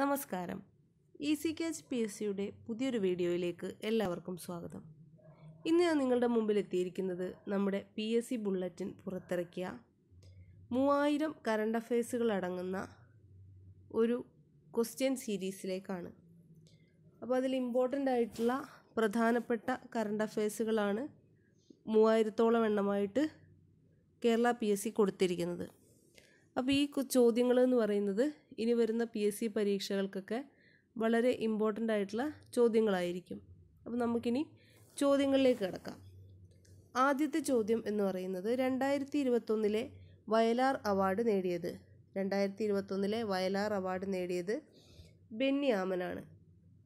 നമസ്കാരം K catch P S സിയുടെ പുതിയൊരു വീഡിയോയിലേക്ക് എല്ലാവർക്കും സ്വാഗതം ഇന്ന് ഞാൻ നിങ്ങളുടെ മുമ്പിൽ എത്തിയിരിക്കുന്നത് നമ്മുടെ പി എസ് സി ബുള്ളറ്റിൻ പുറത്തിറക്കിയ മൂവായിരം കറണ്ട് അഫയേഴ്സുകൾ അടങ്ങുന്ന ഒരു ക്വസ്റ്റ്യൻ സീരീസിലേക്കാണ് അപ്പോൾ അതിൽ ഇമ്പോർട്ടൻ്റ് ആയിട്ടുള്ള പ്രധാനപ്പെട്ട കറണ്ട് അഫയേഴ്സുകളാണ് മൂവായിരത്തോളം എണ്ണമായിട്ട് കേരള പി എസ് സി കൊടുത്തിരിക്കുന്നത് അപ്പോൾ ഈ ചോദ്യങ്ങൾ എന്ന് പറയുന്നത് ഇനി വരുന്ന പി എസ് സി പരീക്ഷകൾക്കൊക്കെ വളരെ ഇമ്പോർട്ടൻ്റ് ആയിട്ടുള്ള ചോദ്യങ്ങളായിരിക്കും അപ്പോൾ നമുക്കിനി ചോദ്യങ്ങളിലേക്ക് കിടക്കാം ആദ്യത്തെ ചോദ്യം എന്ന് പറയുന്നത് രണ്ടായിരത്തി ഇരുപത്തൊന്നിലെ വയലാർ അവാർഡ് നേടിയത് രണ്ടായിരത്തി ഇരുപത്തൊന്നിലെ വയലാർ അവാർഡ് നേടിയത് ബെന്യാമനാണ്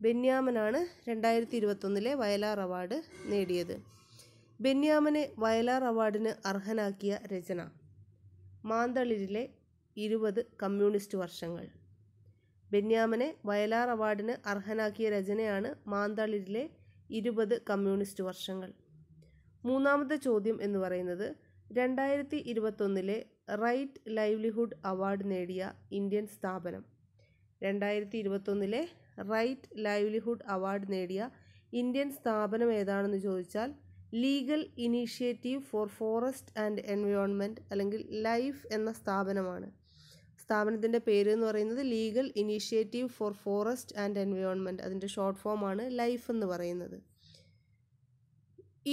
ബെന്യാമനാണ് രണ്ടായിരത്തി ഇരുപത്തൊന്നിലെ വയലാർ അവാർഡ് നേടിയത് ബെന്യാമനെ വയലാർ അവാർഡിന് അർഹനാക്കിയ രചന മാന്തളിരിലെ ഇരുപത് കമ്മ്യൂണിസ്റ്റ് വർഷങ്ങൾ ബെന്യാമനെ വയലാർ അവാർഡിന് അർഹനാക്കിയ രചനയാണ് മാന്തളിരിലെ ഇരുപത് കമ്മ്യൂണിസ്റ്റ് വർഷങ്ങൾ മൂന്നാമത്തെ ചോദ്യം എന്ന് പറയുന്നത് രണ്ടായിരത്തി ഇരുപത്തൊന്നിലെ റൈറ്റ് ലൈവ്ലിഹുഡ് അവാർഡ് നേടിയ ഇന്ത്യൻ സ്ഥാപനം രണ്ടായിരത്തി ഇരുപത്തൊന്നിലെ റൈറ്റ് ലൈവ്ലിഹുഡ് അവാർഡ് നേടിയ ഇന്ത്യൻ സ്ഥാപനം ഏതാണെന്ന് ചോദിച്ചാൽ legal initiative four forest and environment അല്ലെങ്കിൽ ലൈഫ് എന്ന സ്ഥാപനമാണ് സ്ഥാപനത്തിൻ്റെ പേര് എന്ന് പറയുന്നത് ലീഗൽ ഇനീഷ്യേറ്റീവ് ഫോർ ഫോറസ്റ്റ് ആൻഡ് എൻവയോൺമെൻറ്റ് അതിൻ്റെ ഷോർട്ട് ഫോമാണ് ലൈഫ് എന്ന് പറയുന്നത്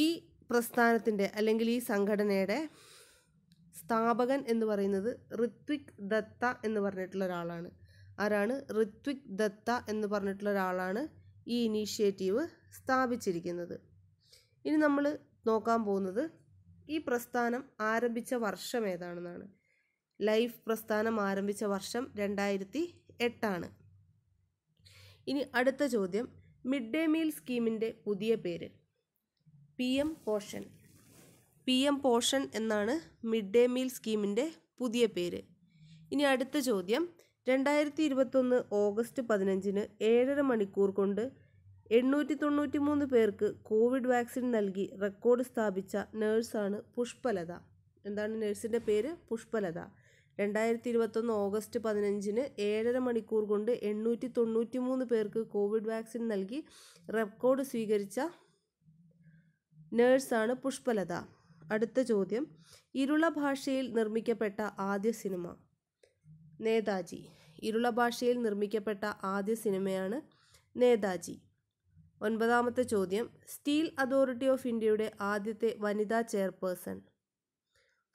ഈ പ്രസ്ഥാനത്തിൻ്റെ അല്ലെങ്കിൽ ഈ സംഘടനയുടെ സ്ഥാപകൻ എന്ന് പറയുന്നത് ഋത്വിക് ദത്ത എന്ന് പറഞ്ഞിട്ടുള്ള ഒരാളാണ് ആരാണ് ഋത്വിക് ദത്ത എന്ന് പറഞ്ഞിട്ടുള്ള ഒരാളാണ് ഈ ഇനീഷ്യേറ്റീവ് സ്ഥാപിച്ചിരിക്കുന്നത് ഇനി നമ്മൾ നോക്കാൻ പോകുന്നത് ഈ പ്രസ്ഥാനം ആരംഭിച്ച വർഷം ഏതാണെന്നാണ് ലൈഫ് പ്രസ്ഥാനം ആരംഭിച്ച വർഷം രണ്ടായിരത്തി എട്ടാണ് ഇനി അടുത്ത ചോദ്യം മിഡ് ഡേ മീൽ സ്കീമിൻ്റെ പുതിയ പേര് P M Poshan P M Poshan എന്നാണ് മിഡ് ഡേ മീൽ സ്കീമിൻ്റെ പുതിയ പേര് ഇനി അടുത്ത ചോദ്യം രണ്ടായിരത്തി ഇരുപത്തൊന്ന് ഓഗസ്റ്റ് പതിനഞ്ചിന് ഏഴര മണിക്കൂർ കൊണ്ട് എണ്ണൂറ്റി തൊണ്ണൂറ്റി മൂന്ന് പേർക്ക് കോവിഡ് വാക്സിൻ നൽകി റെക്കോർഡ് സ്ഥാപിച്ച നേഴ്സാണ് പുഷ്പലത എന്താണ് നേഴ്സിൻ്റെ പേര് പുഷ്പലത രണ്ടായിരത്തി ഇരുപത്തൊന്ന് ഓഗസ്റ്റ് പതിനഞ്ചിന് ഏഴര മണിക്കൂർ കൊണ്ട് എണ്ണൂറ്റി തൊണ്ണൂറ്റി മൂന്ന് പേർക്ക് കോവിഡ് വാക്സിൻ നൽകി റെക്കോർഡ് സ്വീകരിച്ച നേഴ്സാണ് പുഷ്പലത അടുത്ത ചോദ്യം ഇരുള ഭാഷയിൽ നിർമ്മിക്കപ്പെട്ട ആദ്യ സിനിമ നേതാജി ഇരുള ഭാഷയിൽ നിർമ്മിക്കപ്പെട്ട ആദ്യ സിനിമയാണ് നേതാജി ഒൻപതാമത്തെ ചോദ്യം സ്റ്റീൽ അതോറിറ്റി ഓഫ് ഇന്ത്യയുടെ ആദ്യത്തെ വനിതാ ചെയർപേഴ്സൺ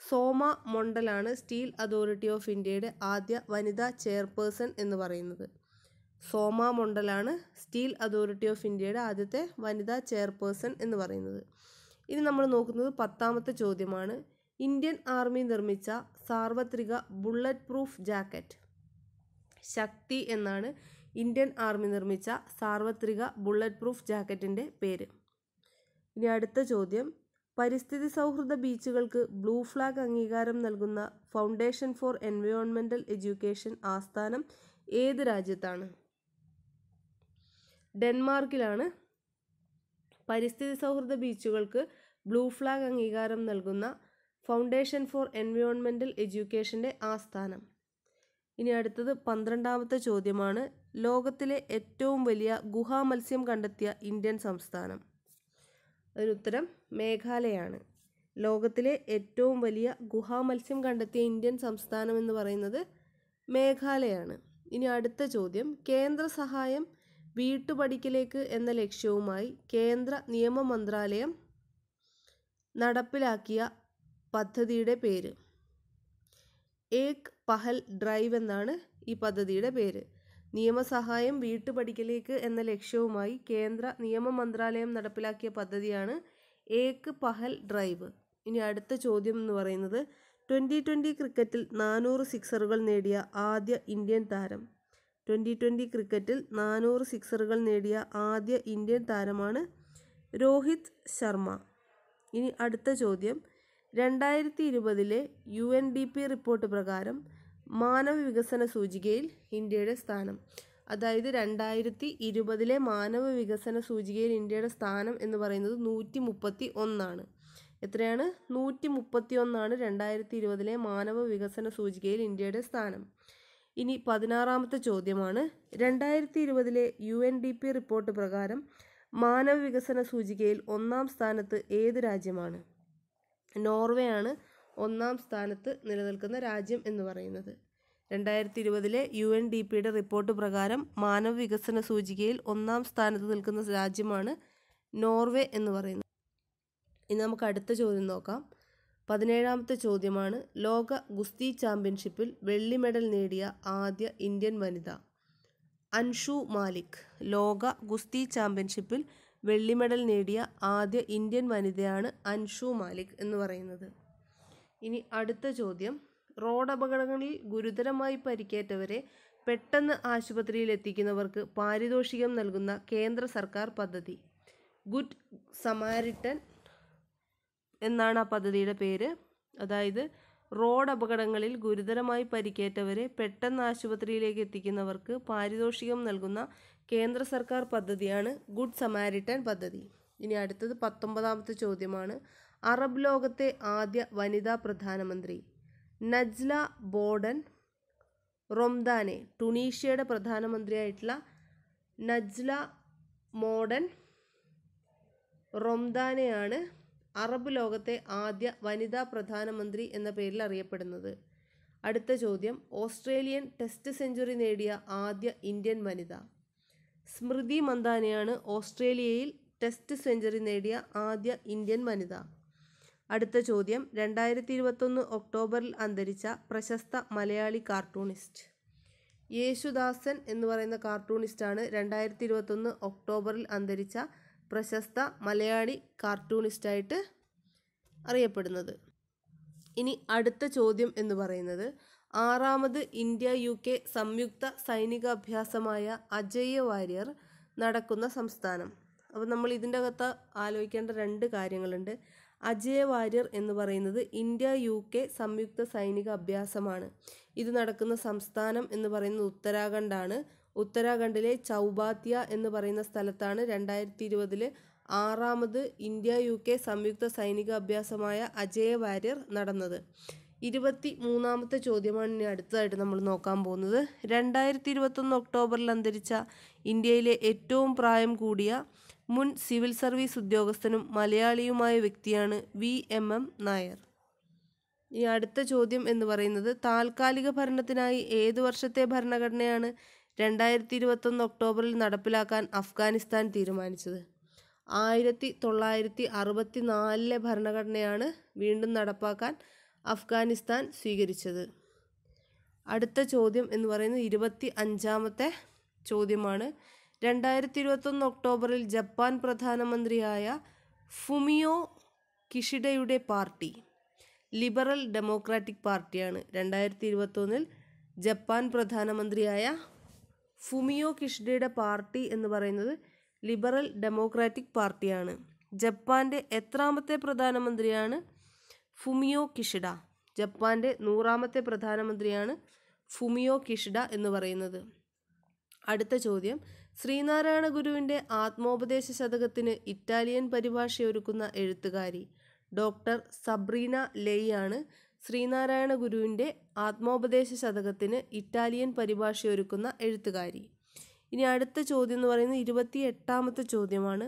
സോമ മൊണ്ടലാണ് സ്റ്റീൽ അതോറിറ്റി ഓഫ് ഇന്ത്യയുടെ ആദ്യ വനിതാ ചെയർപേഴ്സൺ എന്ന് പറയുന്നത് സോമ മൊണ്ടലാണ് സ്റ്റീൽ അതോറിറ്റി ഓഫ് ഇന്ത്യയുടെ ആദ്യത്തെ വനിതാ ചെയർപേഴ്സൺ എന്ന് പറയുന്നത് ഇനി നമ്മൾ നോക്കുന്നത് പത്താമത്തെ ചോദ്യമാണ് ഇന്ത്യൻ ആർമി നിർമ്മിച്ച സാർവത്രിക ബുള്ളറ്റ് പ്രൂഫ് ജാക്കറ്റ് ശക്തി എന്നാണ് ഇന്ത്യൻ ആർമി നിർമ്മിച്ച സാർവത്രിക ബുള്ളറ്റ് പ്രൂഫ് ജാക്കറ്റിൻ്റെ പേര് ഇനി അടുത്ത ചോദ്യം പരിസ്ഥിതി സൗഹൃദ ബീച്ചുകൾക്ക് ബ്ലൂ ഫ്ലാഗ് അംഗീകാരം നൽകുന്ന ഫൗണ്ടേഷൻ ഫോർ എൻവയോൺമെൻ്റൽ എഡ്യൂക്കേഷൻ ആസ്ഥാനം ഏത് രാജ്യത്താണ് ഡെൻമാർക്കിലാണ് പരിസ്ഥിതി സൗഹൃദ ബീച്ചുകൾക്ക് ബ്ലൂ ഫ്ലാഗ് അംഗീകാരം നൽകുന്ന ഫൗണ്ടേഷൻ ഫോർ എൻവയോൺമെൻ്റൽ എഡ്യൂക്കേഷൻ്റെ ആസ്ഥാനം ഇനി അടുത്തത് പന്ത്രണ്ടാമത്തെ ചോദ്യമാണ് ലോകത്തിലെ ഏറ്റവും വലിയ മത്സ്യം കണ്ടെത്തിയ ഇന്ത്യൻ സംസ്ഥാനം ഒരു ഉത്തരം മേഘാലയാണ് ലോകത്തിലെ ഏറ്റവും വലിയ ഗുഹാ മത്സ്യം കണ്ടെത്തിയ ഇന്ത്യൻ സംസ്ഥാനം എന്ന് പറയുന്നത് മേഘാലയാണ് ഇനി അടുത്ത ചോദ്യം കേന്ദ്ര സഹായം വീട്ടുപടിക്കലേക്ക് എന്ന ലക്ഷ്യവുമായി കേന്ദ്ര നിയമ മന്ത്രാലയം നടപ്പിലാക്കിയ പദ്ധതിയുടെ പേര് ഏക് പഹൽ ഡ്രൈവ് എന്നാണ് ഈ പദ്ധതിയുടെ പേര് നിയമസഹായം വീട്ടുപടിക്കലേക്ക് എന്ന ലക്ഷ്യവുമായി കേന്ദ്ര നിയമ മന്ത്രാലയം നടപ്പിലാക്കിയ പദ്ധതിയാണ് ഏക്ക് പഹൽ ഡ്രൈവ് ഇനി അടുത്ത ചോദ്യം എന്ന് പറയുന്നത് ട്വൻ്റി ട്വൻ്റി ക്രിക്കറ്റിൽ നാനൂറ് സിക്സറുകൾ നേടിയ ആദ്യ ഇന്ത്യൻ താരം ട്വൻ്റി ട്വൻ്റി ക്രിക്കറ്റിൽ നാനൂറ് സിക്സറുകൾ നേടിയ ആദ്യ ഇന്ത്യൻ താരമാണ് രോഹിത് ശർമ്മ ഇനി അടുത്ത ചോദ്യം രണ്ടായിരത്തി ഇരുപതിലെ U N D P report പ്രകാരം മാനവ വികസന സൂചികയിൽ ഇന്ത്യയുടെ സ്ഥാനം അതായത് രണ്ടായിരത്തി ഇരുപതിലെ മാനവ വികസന സൂചികയിൽ ഇന്ത്യയുടെ സ്ഥാനം എന്ന് പറയുന്നത് നൂറ്റി മുപ്പത്തി ഒന്നാണ് എത്രയാണ് നൂറ്റി മുപ്പത്തി ഒന്നാണ് രണ്ടായിരത്തി ഇരുപതിലെ മാനവ വികസന സൂചികയിൽ ഇന്ത്യയുടെ സ്ഥാനം ഇനി പതിനാറാമത്തെ ചോദ്യമാണ് രണ്ടായിരത്തി ഇരുപതിലെ U N D P report പ്രകാരം മാനവ വികസന സൂചികയിൽ ഒന്നാം സ്ഥാനത്ത് ഏത് രാജ്യമാണ് നോർവേ ആണ് ഒന്നാം സ്ഥാനത്ത് നിലനിൽക്കുന്ന രാജ്യം എന്ന് പറയുന്നത് രണ്ടായിരത്തി ഇരുപതിലെ യു എൻ ഡി പിയുടെ റിപ്പോർട്ട് പ്രകാരം മാനവ വികസന സൂചികയിൽ ഒന്നാം സ്ഥാനത്ത് നിൽക്കുന്ന രാജ്യമാണ് നോർവേ എന്ന് പറയുന്നത് ഇനി നമുക്ക് അടുത്ത ചോദ്യം നോക്കാം പതിനേഴാമത്തെ ചോദ്യമാണ് ലോക ഗുസ്തി ചാമ്പ്യൻഷിപ്പിൽ വെള്ളി മെഡൽ നേടിയ ആദ്യ ഇന്ത്യൻ വനിത അൻഷു മാലിക് ലോക ഗുസ്തി ചാമ്പ്യൻഷിപ്പിൽ വെള്ളി മെഡൽ നേടിയ ആദ്യ ഇന്ത്യൻ വനിതയാണ് അൻഷു മാലിക് എന്ന് പറയുന്നത് ഇനി അടുത്ത ചോദ്യം റോഡ് അപകടങ്ങളിൽ ഗുരുതരമായി പരിക്കേറ്റവരെ പെട്ടെന്ന് ആശുപത്രിയിൽ എത്തിക്കുന്നവർക്ക് പാരിതോഷികം നൽകുന്ന കേന്ദ്ര സർക്കാർ പദ്ധതി ഗുഡ് സമാരിട്ടൻ എന്നാണ് ആ പദ്ധതിയുടെ പേര് അതായത് റോഡ് അപകടങ്ങളിൽ ഗുരുതരമായി പരിക്കേറ്റവരെ പെട്ടെന്ന് ആശുപത്രിയിലേക്ക് എത്തിക്കുന്നവർക്ക് പാരിതോഷികം നൽകുന്ന കേന്ദ്ര സർക്കാർ പദ്ധതിയാണ് ഗുഡ് സമാരിട്ടൻ പദ്ധതി ഇനി അടുത്തത് പത്തൊമ്പതാമത്തെ ചോദ്യമാണ് അറബ് ലോകത്തെ ആദ്യ വനിതാ പ്രധാനമന്ത്രി നജ്ല ബോർഡൻ റൊംദാനെ ടുണീഷ്യയുടെ പ്രധാനമന്ത്രിയായിട്ടുള്ള നജ്ല മോഡൻ റൊംദാനെയാണ് അറബ് ലോകത്തെ ആദ്യ വനിതാ പ്രധാനമന്ത്രി എന്ന പേരിൽ അറിയപ്പെടുന്നത് അടുത്ത ചോദ്യം ഓസ്ട്രേലിയൻ ടെസ്റ്റ് സെഞ്ചുറി നേടിയ ആദ്യ ഇന്ത്യൻ വനിത സ്മൃതി മന്ദാനയാണ് ഓസ്ട്രേലിയയിൽ ടെസ്റ്റ് സെഞ്ചുറി നേടിയ ആദ്യ ഇന്ത്യൻ വനിത അടുത്ത ചോദ്യം രണ്ടായിരത്തി ഇരുപത്തൊന്ന് ഒക്ടോബറിൽ അന്തരിച്ച പ്രശസ്ത മലയാളി കാർട്ടൂണിസ്റ്റ് യേശുദാസൻ എന്ന് പറയുന്ന കാർട്ടൂണിസ്റ്റാണ് രണ്ടായിരത്തി ഇരുപത്തൊന്ന് ഒക്ടോബറിൽ അന്തരിച്ച പ്രശസ്ത മലയാളി കാർട്ടൂണിസ്റ്റായിട്ട് അറിയപ്പെടുന്നത് ഇനി അടുത്ത ചോദ്യം എന്ന് പറയുന്നത് ആറാമത് ഇന്ത്യ യു കെ സംയുക്ത സൈനികാഭ്യാസമായ അജയ്യ വാര്യർ നടക്കുന്ന സംസ്ഥാനം അപ്പോൾ നമ്മൾ ഇതിൻ്റെ അകത്ത് ആലോചിക്കേണ്ട രണ്ട് കാര്യങ്ങളുണ്ട് അജയ വാര്യർ എന്ന് പറയുന്നത് ഇന്ത്യ യു കെ സംയുക്ത സൈനിക അഭ്യാസമാണ് ഇത് നടക്കുന്ന സംസ്ഥാനം എന്ന് പറയുന്നത് ഉത്തരാഖണ്ഡാണ് ഉത്തരാഖണ്ഡിലെ ചൗബാത്തിയ എന്ന് പറയുന്ന സ്ഥലത്താണ് രണ്ടായിരത്തി ഇരുപതിൽ ആറാമത് ഇന്ത്യ യു കെ സംയുക്ത സൈനിക അഭ്യാസമായ അജയ വാര്യർ നടന്നത് ഇരുപത്തി മൂന്നാമത്തെ ചോദ്യമാണ് ഇനി അടുത്തതായിട്ട് നമ്മൾ നോക്കാൻ പോകുന്നത് രണ്ടായിരത്തി ഇരുപത്തൊന്ന് ഒക്ടോബറിൽ അന്തരിച്ച ഇന്ത്യയിലെ ഏറ്റവും പ്രായം കൂടിയ മുൻ സിവിൽ സർവീസ് ഉദ്യോഗസ്ഥനും മലയാളിയുമായ വ്യക്തിയാണ് വി എം എം നായർ ഈ അടുത്ത ചോദ്യം എന്ന് പറയുന്നത് താൽക്കാലിക ഭരണത്തിനായി ഏത് വർഷത്തെ ഭരണഘടനയാണ് രണ്ടായിരത്തി ഇരുപത്തൊന്ന് ഒക്ടോബറിൽ നടപ്പിലാക്കാൻ അഫ്ഗാനിസ്ഥാൻ തീരുമാനിച്ചത് ആയിരത്തി തൊള്ളായിരത്തി അറുപത്തി നാലിലെ ഭരണഘടനയാണ് വീണ്ടും നടപ്പാക്കാൻ അഫ്ഗാനിസ്ഥാൻ സ്വീകരിച്ചത് അടുത്ത ചോദ്യം എന്ന് പറയുന്നത് ഇരുപത്തി അഞ്ചാമത്തെ ചോദ്യമാണ് രണ്ടായിരത്തി ഇരുപത്തൊന്ന് ഒക്ടോബറിൽ ജപ്പാൻ പ്രധാനമന്ത്രിയായ ഫുമിയോ കിഷിഡയുടെ പാർട്ടി ലിബറൽ ഡെമോക്രാറ്റിക് പാർട്ടിയാണ് രണ്ടായിരത്തി ഇരുപത്തൊന്നിൽ ജപ്പാൻ പ്രധാനമന്ത്രിയായ ഫുമിയോ കിഷിഡയുടെ പാർട്ടി എന്ന് പറയുന്നത് ലിബറൽ ഡെമോക്രാറ്റിക് പാർട്ടിയാണ് ജപ്പാൻ്റെ എത്രാമത്തെ പ്രധാനമന്ത്രിയാണ് ഫുമിയോ കിഷിഡ ജപ്പാൻ്റെ നൂറാമത്തെ പ്രധാനമന്ത്രിയാണ് ഫുമിയോ കിഷിഡ എന്ന് പറയുന്നത് അടുത്ത ചോദ്യം ശ്രീനാരായണ ഗുരുവിൻ്റെ ആത്മോപദേശ ശതകത്തിന് ഇറ്റാലിയൻ പരിഭാഷയൊരുക്കുന്ന എഴുത്തുകാരി ഡോക്ടർ സബ്രീന ലെയ്യാണ് ശ്രീനാരായണ ഗുരുവിൻ്റെ ആത്മോപദേശ ശതകത്തിന് ഇറ്റാലിയൻ പരിഭാഷയൊരുക്കുന്ന എഴുത്തുകാരി ഇനി അടുത്ത ചോദ്യം എന്ന് പറയുന്നത് ഇരുപത്തി എട്ടാമത്തെ ചോദ്യമാണ്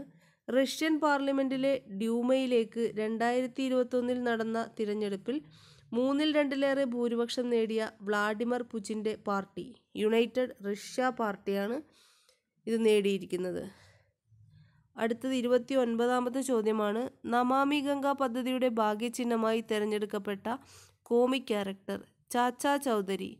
റഷ്യൻ പാർലമെൻറ്റിലെ ഡ്യൂമയിലേക്ക് രണ്ടായിരത്തി ഇരുപത്തൊന്നിൽ നടന്ന തിരഞ്ഞെടുപ്പിൽ മൂന്നിൽ രണ്ടിലേറെ ഭൂരിപക്ഷം നേടിയ വ്ളാഡിമർ പുചിൻ്റെ പാർട്ടി യുണൈറ്റഡ് റഷ്യ പാർട്ടിയാണ് ഇത് നേടിയിരിക്കുന്നത് അടുത്തത് ഇരുപത്തി ഒൻപതാമത്തെ ചോദ്യമാണ് നമാമി ഗംഗ പദ്ധതിയുടെ ഭാഗ്യചിഹ്നമായി തിരഞ്ഞെടുക്കപ്പെട്ട കോമിക് ക്യാരക്ടർ ചാച്ചാ ചൗധരി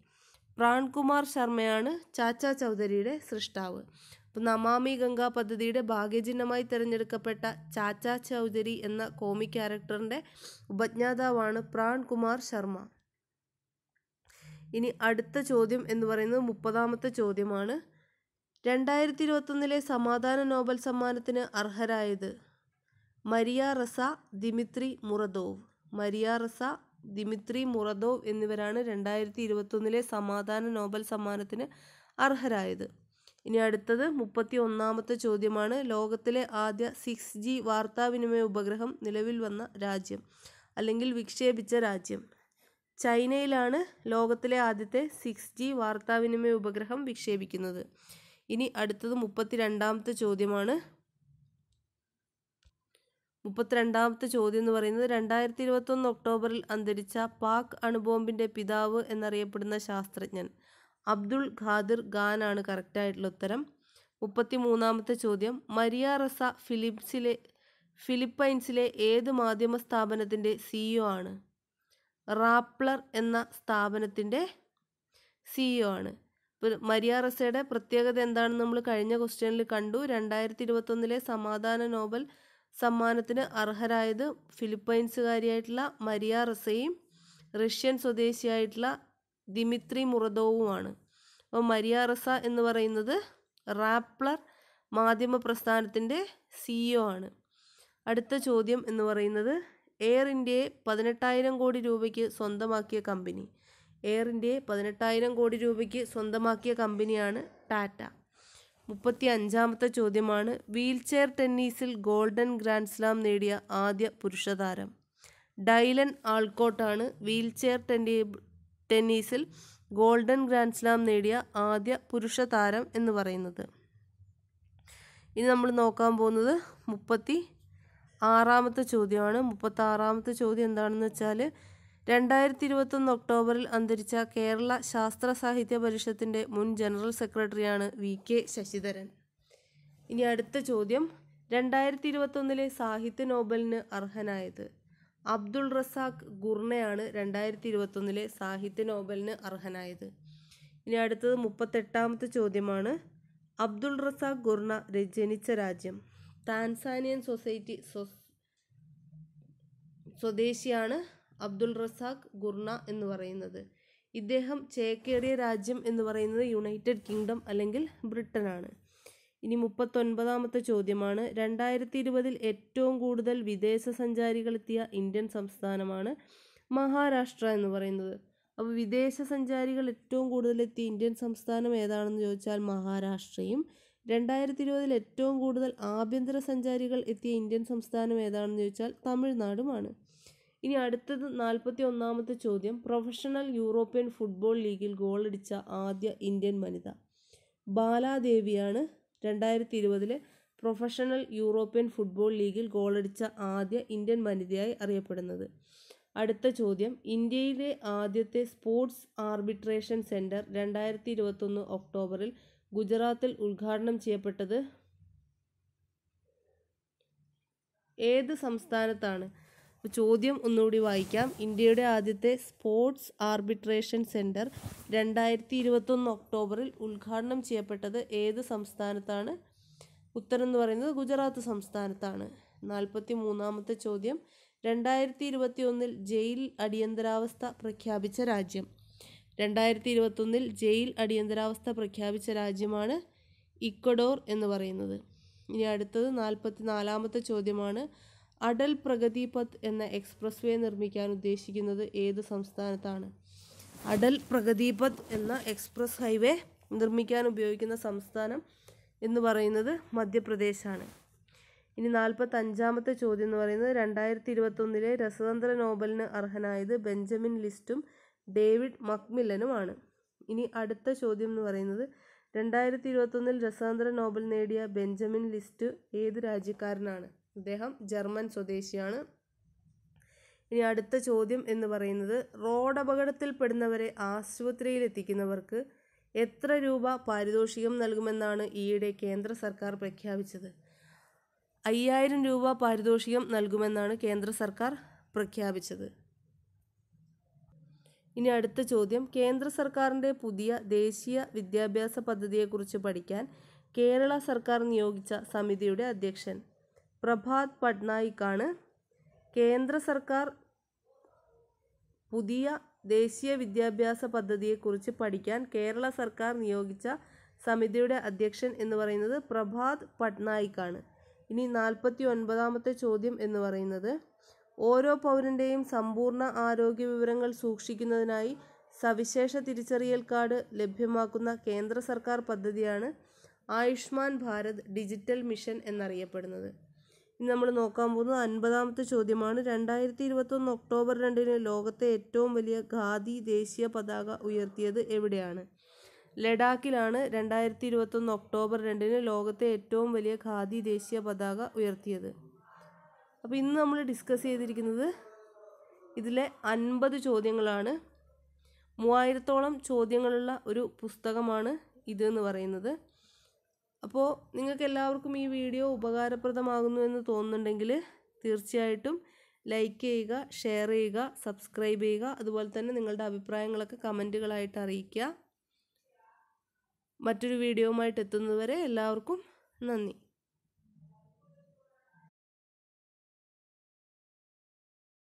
പ്രാൺകുമാർ ശർമ്മയാണ് ചാച്ചാ ചൗധരിയുടെ സൃഷ്ടാവ് അപ്പോൾ നമാമി ഗംഗ പദ്ധതിയുടെ ഭാഗ്യചിഹ്നമായി തിരഞ്ഞെടുക്കപ്പെട്ട ചാച്ചാ ചൗധരി എന്ന കോമിക് ക്യാരക്ടറിൻ്റെ ഉപജ്ഞാതാവാണ് പ്രാൺകുമാർ ശർമ്മ ഇനി അടുത്ത ചോദ്യം എന്ന് പറയുന്നത് മുപ്പതാമത്തെ ചോദ്യമാണ് രണ്ടായിരത്തി ഇരുപത്തൊന്നിലെ സമാധാന നോബൽ സമ്മാനത്തിന് അർഹരായത് Maria Ressa Dmitry Muratov Maria Ressa Dmitry Muratov എന്നിവരാണ് രണ്ടായിരത്തി ഇരുപത്തൊന്നിലെ സമാധാന നോബൽ സമ്മാനത്തിന് അർഹരായത് ഇനി അടുത്തത് മുപ്പത്തി ഒന്നാമത്തെ ചോദ്യമാണ് ലോകത്തിലെ ആദ്യ സിക്സ് ജി വാർത്താവിനിമയ ഉപഗ്രഹം നിലവിൽ വന്ന രാജ്യം അല്ലെങ്കിൽ വിക്ഷേപിച്ച രാജ്യം ചൈനയിലാണ് ലോകത്തിലെ ആദ്യത്തെ സിക്സ് ജി വാർത്താവിനിമയ ഉപഗ്രഹം വിക്ഷേപിക്കുന്നത് ഇനി അടുത്തത് മുപ്പത്തിരണ്ടാമത്തെ ചോദ്യമാണ് മുപ്പത്തിരണ്ടാമത്തെ ചോദ്യം എന്ന് പറയുന്നത് രണ്ടായിരത്തി ഇരുപത്തൊന്ന് ഒക്ടോബറിൽ അന്തരിച്ച പാക് അണുബോംബിൻ്റെ പിതാവ് എന്നറിയപ്പെടുന്ന ശാസ്ത്രജ്ഞൻ അബ്ദുൾ ഖാദിർ ഖാനാണ് കറക്റ്റായിട്ടുള്ള ഉത്തരം മുപ്പത്തി മൂന്നാമത്തെ ചോദ്യം മരിയ റസ ഫിലിപ്സിലെ ഫിലിപ്പൈൻസിലെ ഏത് മാധ്യമ സ്ഥാപനത്തിൻ്റെ സിഇഒ e ആണ് റാപ്ലർ എന്ന സ്ഥാപനത്തിൻ്റെ സിഇഒ e ആണ് മരിയാറസയുടെ പ്രത്യേകത എന്താണെന്ന് നമ്മൾ കഴിഞ്ഞ ക്വസ്റ്റ്യനിൽ കണ്ടു രണ്ടായിരത്തി ഇരുപത്തൊന്നിലെ സമാധാന നോബൽ സമ്മാനത്തിന് അർഹരായത് ഫിലിപ്പൈൻസുകാരിയായിട്ടുള്ള മരിയാറസയും റസയും റഷ്യൻ സ്വദേശിയായിട്ടുള്ള ദിമിത്രി മുറദോവുമാണ് അപ്പോൾ മരിയാറസ റസ എന്ന് പറയുന്നത് റാപ്ലർ മാധ്യമ പ്രസ്ഥാനത്തിൻ്റെ സിഇഒ e ആണ് അടുത്ത ചോദ്യം എന്ന് പറയുന്നത് എയർ ഇന്ത്യയെ പതിനെട്ടായിരം കോടി രൂപയ്ക്ക് സ്വന്തമാക്കിയ കമ്പനി എയർ ഇന്ത്യയെ പതിനെട്ടായിരം കോടി രൂപയ്ക്ക് സ്വന്തമാക്കിയ കമ്പനിയാണ് ടാറ്റ മുപ്പത്തി അഞ്ചാമത്തെ ചോദ്യമാണ് വീൽചെയർ ടെന്നീസിൽ ഗോൾഡൻ ഗ്രാൻഡ് സ്ലാം നേടിയ ആദ്യ പുരുഷതാരം ഡൈലൻ ആൾക്കോട്ടാണ് വീൽചെയർ ടെന്നി ടെന്നീസിൽ ഗോൾഡൻ ഗ്രാൻഡ് സ്ലാം നേടിയ ആദ്യ പുരുഷ താരം എന്ന് പറയുന്നത് ഇനി നമ്മൾ നോക്കാൻ പോകുന്നത് മുപ്പത്തി ആറാമത്തെ ചോദ്യമാണ് മുപ്പത്താറാമത്തെ ചോദ്യം എന്താണെന്ന് വെച്ചാൽ രണ്ടായിരത്തി ഇരുപത്തൊന്ന് ഒക്ടോബറിൽ അന്തരിച്ച കേരള ശാസ്ത്ര സാഹിത്യ പരിഷത്തിൻ്റെ മുൻ ജനറൽ സെക്രട്ടറിയാണ് വി കെ ശശിധരൻ ഇനി അടുത്ത ചോദ്യം രണ്ടായിരത്തി ഇരുപത്തൊന്നിലെ സാഹിത്യ നോബലിന് അർഹനായത് അബ്ദുൾ റസാഖ് ഗുർണയാണ് രണ്ടായിരത്തി ഇരുപത്തൊന്നിലെ സാഹിത്യ നോബലിന് അർഹനായത് ഇനി അടുത്തത് മുപ്പത്തെട്ടാമത്തെ ചോദ്യമാണ് അബ്ദുൾ റസാഖ് ഗുർണ ജനിച്ച രാജ്യം താൻസാനിയൻ സൊസൈറ്റി സ്വദേശിയാണ് അബ്ദുൾ റസാഖ് ഗുർണ എന്ന് പറയുന്നത് ഇദ്ദേഹം ചേക്കേറിയ രാജ്യം എന്ന് പറയുന്നത് യുണൈറ്റഡ് കിങ്ഡം അല്ലെങ്കിൽ ബ്രിട്ടനാണ് ഇനി മുപ്പത്തൊൻപതാമത്തെ ചോദ്യമാണ് രണ്ടായിരത്തി ഇരുപതിൽ ഏറ്റവും കൂടുതൽ വിദേശ സഞ്ചാരികളെത്തിയ ഇന്ത്യൻ സംസ്ഥാനമാണ് മഹാരാഷ്ട്ര എന്ന് പറയുന്നത് അപ്പോൾ വിദേശ സഞ്ചാരികൾ ഏറ്റവും കൂടുതൽ എത്തിയ ഇന്ത്യൻ സംസ്ഥാനം ഏതാണെന്ന് ചോദിച്ചാൽ മഹാരാഷ്ട്രയും രണ്ടായിരത്തി ഇരുപതിൽ ഏറ്റവും കൂടുതൽ ആഭ്യന്തര സഞ്ചാരികൾ എത്തിയ ഇന്ത്യൻ സംസ്ഥാനം ഏതാണെന്ന് ചോദിച്ചാൽ തമിഴ്നാടുമാണ് ഇനി അടുത്തത് നാൽപ്പത്തി ഒന്നാമത്തെ ചോദ്യം പ്രൊഫഷണൽ യൂറോപ്യൻ ഫുട്ബോൾ ലീഗിൽ ഗോളടിച്ച ആദ്യ ഇന്ത്യൻ വനിത ബാലാദേവിയാണ് രണ്ടായിരത്തി ഇരുപതിലെ പ്രൊഫഷണൽ യൂറോപ്യൻ ഫുട്ബോൾ ലീഗിൽ ഗോളടിച്ച ആദ്യ ഇന്ത്യൻ വനിതയായി അറിയപ്പെടുന്നത് അടുത്ത ചോദ്യം ഇന്ത്യയിലെ ആദ്യത്തെ സ്പോർട്സ് ആർബിട്രേഷൻ സെൻറ്റർ രണ്ടായിരത്തി ഇരുപത്തൊന്ന് ഒക്ടോബറിൽ ഗുജറാത്തിൽ ഉദ്ഘാടനം ചെയ്യപ്പെട്ടത് ഏത് സംസ്ഥാനത്താണ് ചോദ്യം ഒന്നുകൂടി വായിക്കാം ഇന്ത്യയുടെ ആദ്യത്തെ സ്പോർട്സ് ആർബിട്രേഷൻ സെൻ്റർ രണ്ടായിരത്തി ഇരുപത്തൊന്ന് ഒക്ടോബറിൽ ഉദ്ഘാടനം ചെയ്യപ്പെട്ടത് ഏത് സംസ്ഥാനത്താണ് ഉത്തരം എന്ന് പറയുന്നത് ഗുജറാത്ത് സംസ്ഥാനത്താണ് നാൽപ്പത്തി മൂന്നാമത്തെ ചോദ്യം രണ്ടായിരത്തി ഇരുപത്തി ഒന്നിൽ ജയിൽ അടിയന്തരാവസ്ഥ പ്രഖ്യാപിച്ച രാജ്യം രണ്ടായിരത്തി ഇരുപത്തൊന്നിൽ ജയിൽ അടിയന്തരാവസ്ഥ പ്രഖ്യാപിച്ച രാജ്യമാണ് ഇക്വഡോർ എന്ന് പറയുന്നത് ഇനി അടുത്തത് നാൽപ്പത്തി നാലാമത്തെ ചോദ്യമാണ് അടൽ പ്രഗതി എന്ന എക്സ്പ്രസ് വേ നിർമ്മിക്കാൻ ഉദ്ദേശിക്കുന്നത് ഏത് സംസ്ഥാനത്താണ് അടൽ പ്രഗതി എന്ന എക്സ്പ്രസ് ഹൈവേ നിർമ്മിക്കാൻ ഉപയോഗിക്കുന്ന സംസ്ഥാനം എന്ന് പറയുന്നത് മധ്യപ്രദേശാണ് ഇനി നാൽപ്പത്തഞ്ചാമത്തെ ചോദ്യം എന്ന് പറയുന്നത് രണ്ടായിരത്തി ഇരുപത്തൊന്നിലെ രസതന്ത്ര നോബലിന് അർഹനായത് ബെഞ്ചമിൻ ലിസ്റ്റും ഡേവിഡ് മക്മില്ലനുമാണ് ഇനി അടുത്ത ചോദ്യം എന്ന് പറയുന്നത് രണ്ടായിരത്തി ഇരുപത്തൊന്നിൽ രസതന്ത്ര നോബൽ നേടിയ ബെഞ്ചമിൻ ലിസ്റ്റ് ഏത് രാജ്യക്കാരനാണ് ഇദ്ദേഹം ജർമ്മൻ സ്വദേശിയാണ് ഇനി അടുത്ത ചോദ്യം എന്ന് പറയുന്നത് അപകടത്തിൽപ്പെടുന്നവരെ ആശുപത്രിയിൽ എത്തിക്കുന്നവർക്ക് എത്ര രൂപ പാരിതോഷികം നൽകുമെന്നാണ് ഈയിടെ കേന്ദ്ര സർക്കാർ പ്രഖ്യാപിച്ചത് അയ്യായിരം രൂപ പാരിതോഷികം നൽകുമെന്നാണ് കേന്ദ്ര സർക്കാർ പ്രഖ്യാപിച്ചത് ഇനി അടുത്ത ചോദ്യം കേന്ദ്ര സർക്കാരിൻ്റെ പുതിയ ദേശീയ വിദ്യാഭ്യാസ പദ്ധതിയെക്കുറിച്ച് പഠിക്കാൻ കേരള സർക്കാർ നിയോഗിച്ച സമിതിയുടെ അധ്യക്ഷൻ പ്രഭാത് പട്നായിക്കാണ് കേന്ദ്ര സർക്കാർ പുതിയ ദേശീയ വിദ്യാഭ്യാസ പദ്ധതിയെക്കുറിച്ച് പഠിക്കാൻ കേരള സർക്കാർ നിയോഗിച്ച സമിതിയുടെ അധ്യക്ഷൻ എന്ന് പറയുന്നത് പ്രഭാത് പട്നായിക്കാണ് ഇനി നാൽപ്പത്തി ഒൻപതാമത്തെ ചോദ്യം എന്ന് പറയുന്നത് ഓരോ പൗരൻ്റെയും സമ്പൂർണ്ണ ആരോഗ്യ വിവരങ്ങൾ സൂക്ഷിക്കുന്നതിനായി സവിശേഷ തിരിച്ചറിയൽ കാർഡ് ലഭ്യമാക്കുന്ന കേന്ദ്ര സർക്കാർ പദ്ധതിയാണ് ആയുഷ്മാൻ ഭാരത് ഡിജിറ്റൽ മിഷൻ എന്നറിയപ്പെടുന്നത് ഇനി നമ്മൾ നോക്കാൻ പോകുന്നത് അൻപതാമത്തെ ചോദ്യമാണ് രണ്ടായിരത്തി ഇരുപത്തൊന്ന് ഒക്ടോബർ രണ്ടിന് ലോകത്തെ ഏറ്റവും വലിയ ഖാദി ദേശീയ പതാക ഉയർത്തിയത് എവിടെയാണ് ലഡാക്കിലാണ് രണ്ടായിരത്തി ഇരുപത്തൊന്ന് ഒക്ടോബർ രണ്ടിന് ലോകത്തെ ഏറ്റവും വലിയ ഖാദി ദേശീയ പതാക ഉയർത്തിയത് അപ്പോൾ ഇന്ന് നമ്മൾ ഡിസ്കസ് ചെയ്തിരിക്കുന്നത് ഇതിലെ അൻപത് ചോദ്യങ്ങളാണ് മൂവായിരത്തോളം ചോദ്യങ്ങളുള്ള ഒരു പുസ്തകമാണ് ഇത് എന്ന് പറയുന്നത് അപ്പോൾ നിങ്ങൾക്ക് എല്ലാവർക്കും ഈ വീഡിയോ ഉപകാരപ്രദമാകുന്നു എന്ന് തോന്നുന്നുണ്ടെങ്കിൽ തീർച്ചയായിട്ടും ലൈക്ക് ചെയ്യുക ഷെയർ ചെയ്യുക സബ്സ്ക്രൈബ് ചെയ്യുക അതുപോലെ തന്നെ നിങ്ങളുടെ അഭിപ്രായങ്ങളൊക്കെ കമൻറ്റുകളായിട്ട് അറിയിക്കുക മറ്റൊരു വീഡിയോയുമായിട്ട് എത്തുന്നതുവരെ എല്ലാവർക്കും നന്ദി